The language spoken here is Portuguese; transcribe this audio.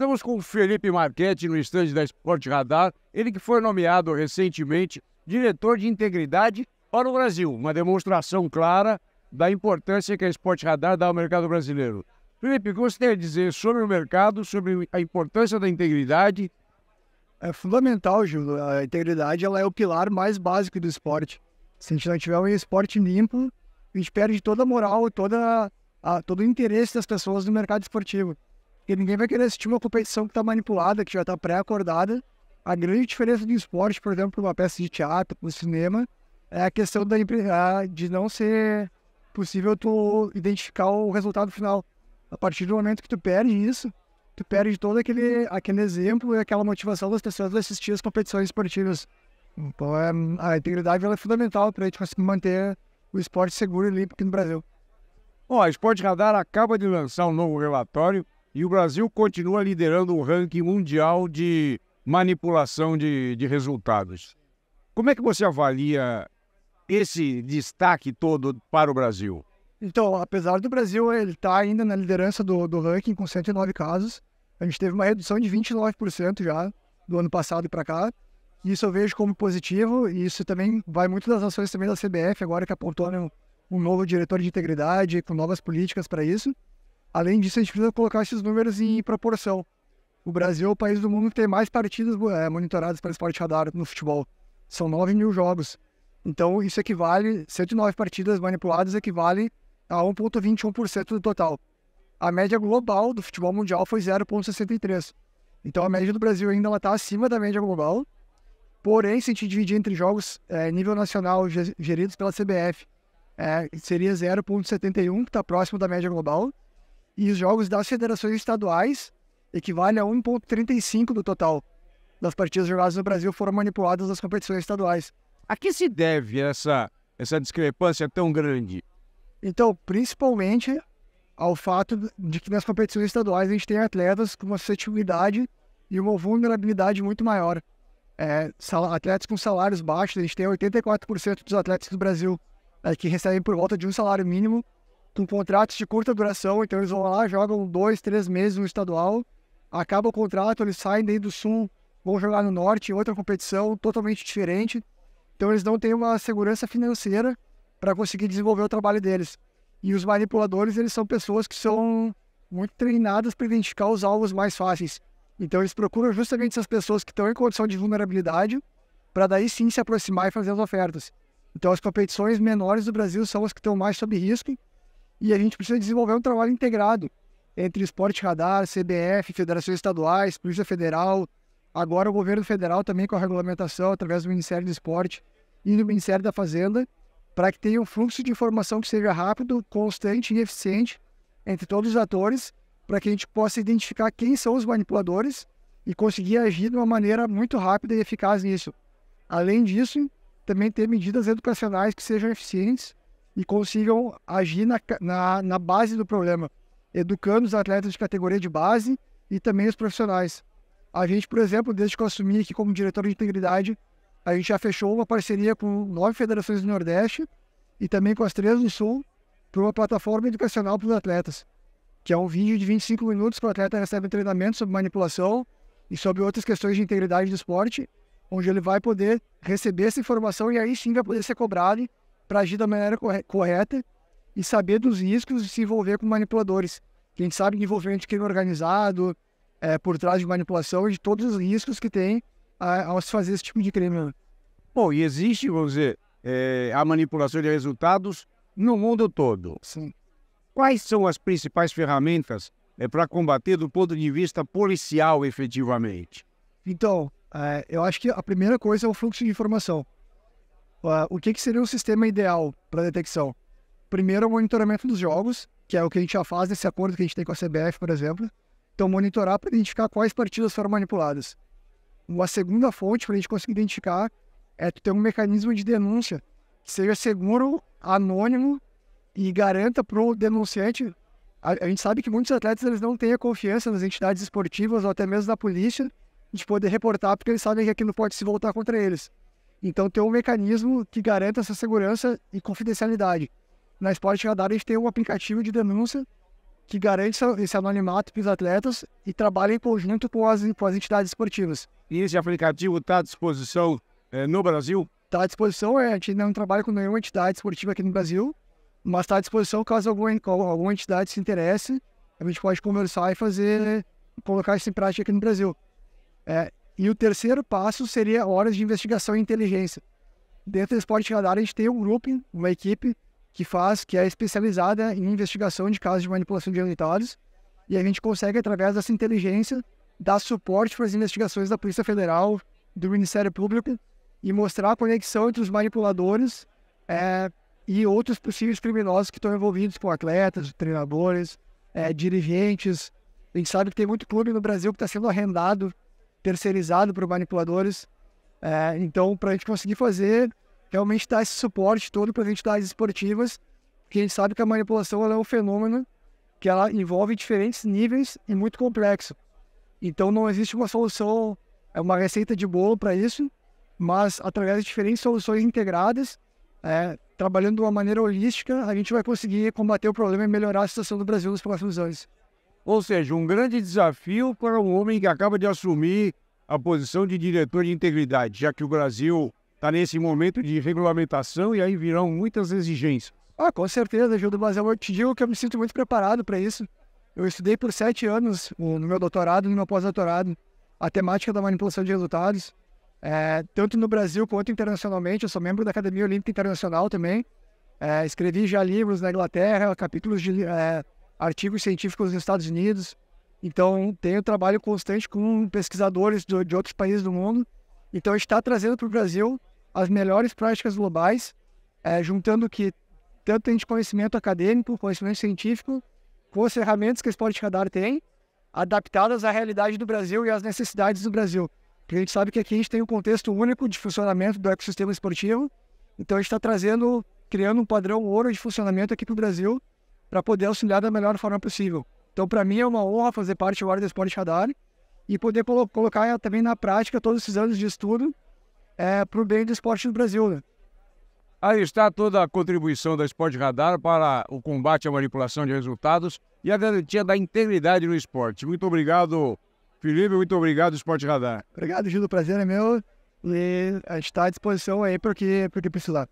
Estamos com o Felipe Marchetti no estande da Esporte Radar, ele que foi nomeado recentemente diretor de integridade para o Brasil, uma demonstração clara da importância que a Esporte Radar dá ao mercado brasileiro. Felipe, gostaria de dizer sobre o mercado, sobre a importância da integridade. É fundamental, Gil. A integridade ela é o pilar mais básico do esporte. Se a gente não tiver um esporte limpo, a gente perde toda a moral, toda a, todo o interesse das pessoas no mercado esportivo. Porque ninguém vai querer assistir uma competição que está manipulada, que já está pré-acordada. A grande diferença do esporte, por exemplo, para uma peça de teatro, para o cinema, é a questão da, de não ser possível tu identificar o resultado final. A partir do momento que tu perde isso, tu perde todo aquele, aquele exemplo e aquela motivação das pessoas a assistir as competições esportivas. Então, é, a integridade é fundamental para a gente conseguir manter o esporte seguro e limpo aqui no Brasil. Bom, a Esporte Radar acaba de lançar um novo relatório e o Brasil continua liderando o ranking mundial de manipulação de, de resultados. Como é que você avalia esse destaque todo para o Brasil? Então, apesar do Brasil ele estar tá ainda na liderança do, do ranking com 109 casos, a gente teve uma redução de 29% já do ano passado para cá. Isso eu vejo como positivo e isso também vai muito das ações também da CBF agora que apontou né, um novo diretor de integridade com novas políticas para isso. Além disso, a gente precisa colocar esses números em proporção. O Brasil é o país do mundo que tem mais partidas é, monitoradas pelo esporte Radar no futebol. São 9 mil jogos. Então, isso equivale, 109 partidas manipuladas equivale a 1,21% do total. A média global do futebol mundial foi 0,63%. Então, a média do Brasil ainda está acima da média global. Porém, se a gente dividir entre jogos é, nível nacional geridos pela CBF, é, eh, seria 0,71, que está próximo da média global e os jogos das federações estaduais equivale a 1,35 do total das partidas jogadas no Brasil foram manipuladas nas competições estaduais. A que se deve essa, essa discrepância tão grande? Então, principalmente ao fato de que nas competições estaduais a gente tem atletas com uma suscetibilidade e uma vulnerabilidade muito maior. É, atletas com salários baixos, a gente tem 84% dos atletas do Brasil é, que recebem por volta de um salário mínimo com contratos de curta duração, então eles vão lá, jogam dois, três meses no estadual, acaba o contrato, eles saem daí do sul, vão jogar no norte, em outra competição totalmente diferente. Então eles não têm uma segurança financeira para conseguir desenvolver o trabalho deles. E os manipuladores, eles são pessoas que são muito treinadas para identificar os alvos mais fáceis. Então eles procuram justamente essas pessoas que estão em condição de vulnerabilidade para daí sim se aproximar e fazer as ofertas. Então as competições menores do Brasil são as que estão mais sob risco e a gente precisa desenvolver um trabalho integrado entre Esporte Radar, CBF, federações estaduais, Polícia Federal, agora o governo federal também com a regulamentação através do Ministério do Esporte e do Ministério da Fazenda, para que tenha um fluxo de informação que seja rápido, constante e eficiente entre todos os atores, para que a gente possa identificar quem são os manipuladores e conseguir agir de uma maneira muito rápida e eficaz nisso. Além disso, também ter medidas educacionais que sejam eficientes e consigam agir na, na, na base do problema, educando os atletas de categoria de base e também os profissionais. A gente, por exemplo, desde que eu assumi aqui como diretor de integridade, a gente já fechou uma parceria com nove federações do Nordeste e também com as três do Sul para uma plataforma educacional para os atletas, que é um vídeo de 25 minutos que o atleta recebe treinamento sobre manipulação e sobre outras questões de integridade do esporte, onde ele vai poder receber essa informação e aí sim vai poder ser cobrado para agir da maneira correta e saber dos riscos de se envolver com manipuladores. A gente sabe que envolvimento de crime organizado, é, por trás de manipulação e de todos os riscos que tem ao se fazer esse tipo de crime. Né? Bom, e existe, vamos dizer, é, a manipulação de resultados no mundo todo. Sim. Quais são as principais ferramentas é, para combater do ponto de vista policial, efetivamente? Então, é, eu acho que a primeira coisa é o fluxo de informação. Ah, o que, que seria o sistema ideal para detecção? Primeiro, o monitoramento dos jogos, que é o que a gente já faz nesse acordo que a gente tem com a CBF, por exemplo. Então, monitorar para identificar quais partidas foram manipuladas. Uma segunda fonte para a gente conseguir identificar é ter um mecanismo de denúncia que seja seguro, anônimo e garanta para o denunciante. A, a, gente sabe que muitos atletas eles não têm a confiança nas entidades esportivas ou até mesmo na polícia de poder reportar porque eles sabem que aquilo pode se voltar contra eles. Então, tem um mecanismo que garanta essa segurança e confidencialidade. Na Esporte Radar, a gente tem um aplicativo de denúncia que garante esse anonimato para os atletas e trabalha em conjunto com as, com as entidades esportivas. E esse aplicativo está à disposição é, no Brasil? Está à disposição, é, a gente não trabalha com nenhuma entidade esportiva aqui no Brasil, mas está à disposição caso alguma, alguma entidade se interesse, a gente pode conversar e fazer, colocar isso em prática aqui no Brasil. É, e o terceiro passo seria horas de investigação e inteligência. Dentro do Esporte Radar, a gente tem um grupo, uma equipe que faz, que é especializada em investigação de casos de manipulação de unitários. E a gente consegue, através dessa inteligência, dar suporte para as investigações da Polícia Federal, do Ministério Público, e mostrar a conexão entre os manipuladores é, e outros possíveis criminosos que estão envolvidos com atletas, treinadores, é, dirigentes. A gente sabe que tem muito clube no Brasil que está sendo arrendado terceirizado por manipuladores. É, então, para a gente conseguir fazer, realmente dar esse suporte todo para as entidades esportivas, que a gente sabe que a manipulação é um fenômeno que ela envolve diferentes níveis e muito complexo. Então, não existe uma solução, é uma receita de bolo para isso, mas através de diferentes soluções integradas, é, trabalhando de uma maneira holística, a gente vai conseguir combater o problema e melhorar a situação do Brasil nos próximos anos. Ou seja, um grande desafio para um homem que acaba de assumir a posição de diretor de integridade, já que o Brasil está nesse momento de regulamentação e aí virão muitas exigências. Ah, com certeza, Gildo, mas eu te digo que eu me sinto muito preparado para isso. Eu estudei por sete anos no meu doutorado e no meu pós-doutorado a temática da manipulação de resultados, é, tanto no Brasil quanto internacionalmente. Eu sou membro da Academia Olímpica Internacional também. É, escrevi já livros na Inglaterra, capítulos de é, artigos científicos nos Estados Unidos. Então, tenho trabalho constante com pesquisadores do, de outros países do mundo. Então, a gente está trazendo para o Brasil as melhores práticas globais, é, juntando que tanto tem de conhecimento acadêmico, conhecimento científico, com as ferramentas que o Esporte Radar tem, adaptadas à realidade do Brasil e às necessidades do Brasil. Porque a gente sabe que aqui a gente tem um contexto único de funcionamento do ecossistema esportivo, então a gente está trazendo, criando um padrão ouro de funcionamento aqui para o Brasil, para poder auxiliar da melhor forma possível. Então, para mim é uma honra fazer parte agora do Esporte Radar e poder colocar eh, também na prática todos esses anos de estudo é, eh, para o bem do esporte no Brasil. Né? Aí está toda a contribuição da Esporte Radar para o combate à manipulação de resultados e a garantia da integridade no esporte. Muito obrigado, Felipe. Muito obrigado, Esporte Radar. Obrigado, Gil. O prazer é meu. E a gente está à disposição aí para o que precisar.